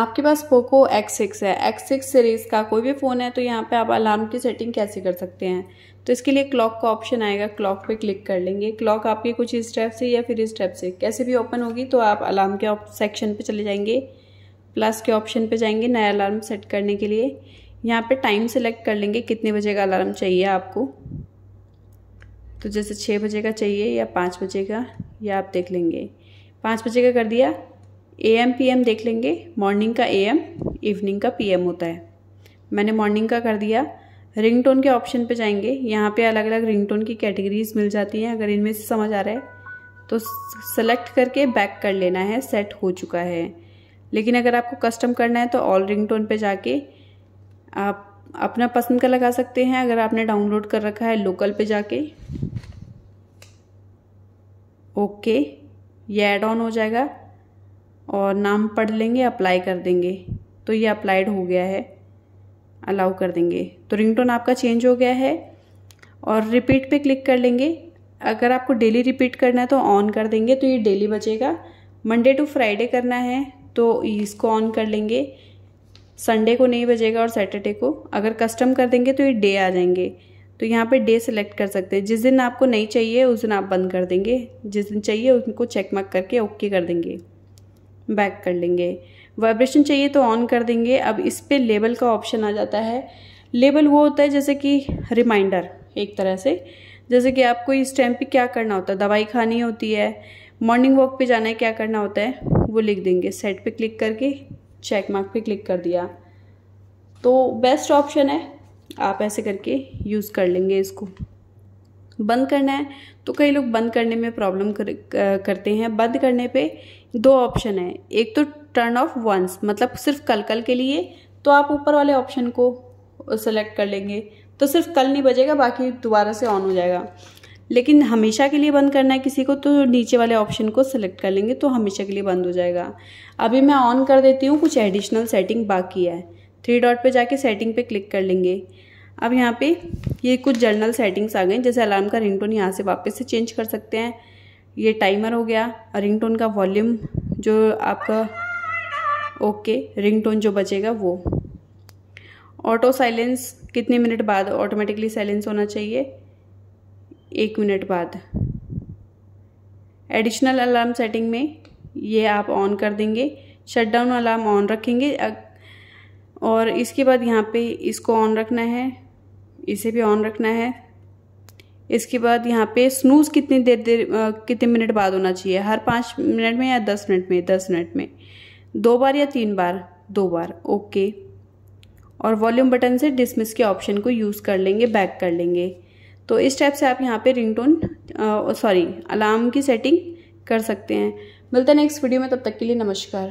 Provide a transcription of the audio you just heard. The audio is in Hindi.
आपके पास पोको X6 है एक्स सिक्स सीरीज़ का कोई भी फ़ोन है तो यहाँ पे आप अलार्म की सेटिंग कैसे कर सकते हैं तो इसके लिए क्लॉक का ऑप्शन आएगा क्लॉक पे क्लिक कर लेंगे क्लॉक आपकी कुछ इस टाइप से या फिर इस टाइप से कैसे भी ओपन होगी तो आप अलार्म के सेक्शन पे चले जाएंगे प्लस के ऑप्शन पे जाएंगे नया अलार्म सेट करने के लिए यहाँ पर टाइम सेलेक्ट कर लेंगे कितने बजे का अलार्म चाहिए आपको तो जैसे छः बजे का चाहिए या पाँच बजे का या आप देख लेंगे पाँच बजे का कर दिया ए एम पी एम देख लेंगे मॉर्निंग का ए एम इवनिंग का पी एम होता है मैंने मॉर्निंग का कर दिया रिंग टोन के ऑप्शन पे जाएंगे यहाँ पे अलग अलग रिंग टोन की कैटेगरीज मिल जाती हैं अगर इनमें से समझ आ रहा है तो सेलेक्ट करके बैक कर लेना है सेट हो चुका है लेकिन अगर आपको कस्टम करना है तो ऑल रिंग टोन पर जाके आप अपना पसंद का लगा सकते हैं अगर आपने डाउनलोड कर रखा है लोकल पे जाके ओके ये एड ऑन हो जाएगा और नाम पढ़ लेंगे अप्लाई कर देंगे तो ये अप्लाइड हो गया है अलाउ कर देंगे तो रिंगटोन आपका चेंज हो गया है और रिपीट पे क्लिक कर लेंगे अगर आपको डेली रिपीट करना है तो ऑन कर देंगे तो ये डेली बचेगा मंडे टू फ्राइडे करना है तो इसको ऑन कर लेंगे संडे को नहीं बजेगा और सैटरडे को अगर कस्टम कर देंगे तो ये डे आ जाएंगे तो यहाँ पे डे सिलेक्ट कर सकते हैं जिस दिन आपको नहीं चाहिए उस दिन आप बंद कर देंगे जिस दिन चाहिए उनको चेक मार्क करके ओके कर देंगे बैक कर लेंगे वाइब्रेशन चाहिए तो ऑन कर देंगे अब इस पर लेबल का ऑप्शन आ जाता है लेबल वो होता है जैसे कि रिमाइंडर एक तरह से जैसे कि आपको इस टाइम पे क्या करना होता है दवाई खानी होती है मॉर्निंग वॉक पे जाना है क्या करना होता है वो लिख देंगे सेट पे क्लिक करके चेक मार्क पे क्लिक कर दिया तो बेस्ट ऑप्शन है आप ऐसे करके यूज़ कर लेंगे इसको बंद करना है तो कई लोग बंद करने में प्रॉब्लम कर, करते हैं बंद करने पे दो ऑप्शन है एक तो टर्न ऑफ वंस मतलब सिर्फ कल कल के लिए तो आप ऊपर वाले ऑप्शन को सेलेक्ट कर लेंगे तो सिर्फ कल नहीं बजेगा बाकी दोबारा से ऑन हो जाएगा लेकिन हमेशा के लिए बंद करना है किसी को तो नीचे वाले ऑप्शन को सिलेक्ट कर लेंगे तो हमेशा के लिए बंद हो जाएगा अभी मैं ऑन कर देती हूँ कुछ एडिशनल सेटिंग बाकी है थ्री डॉट पे जाके सेटिंग पे क्लिक कर लेंगे अब यहाँ पे ये कुछ जर्नल सेटिंग्स आ गई जैसे अलार्म का रिंगटोन यहाँ से वापस से चेंज कर सकते हैं ये टाइमर हो गया रिंगटोन का वॉल्यूम जो आपका ओके रिंगटोन जो बचेगा वो ऑटो साइलेंस कितने मिनट बाद ऑटोमेटिकली साइलेंस होना चाहिए एक मिनट बाद एडिशनल अलार्म सेटिंग में ये आप ऑन कर देंगे शटडाउन अलार्म ऑन रखेंगे और इसके बाद यहाँ पे इसको ऑन रखना है इसे भी ऑन रखना है इसके बाद यहाँ पे स्नूज कितनी देर देर कितने मिनट बाद होना चाहिए हर पाँच मिनट में या दस मिनट में दस मिनट में दो बार या तीन बार दो बार ओके और वॉल्यूम बटन से डिसमिस के ऑप्शन को यूज़ कर लेंगे बैक कर लेंगे तो इस टाइप से आप यहाँ पे रिंगटोन सॉरी अलार्म की सेटिंग कर सकते हैं मिलते हैं नेक्स्ट वीडियो में तब तक के लिए नमस्कार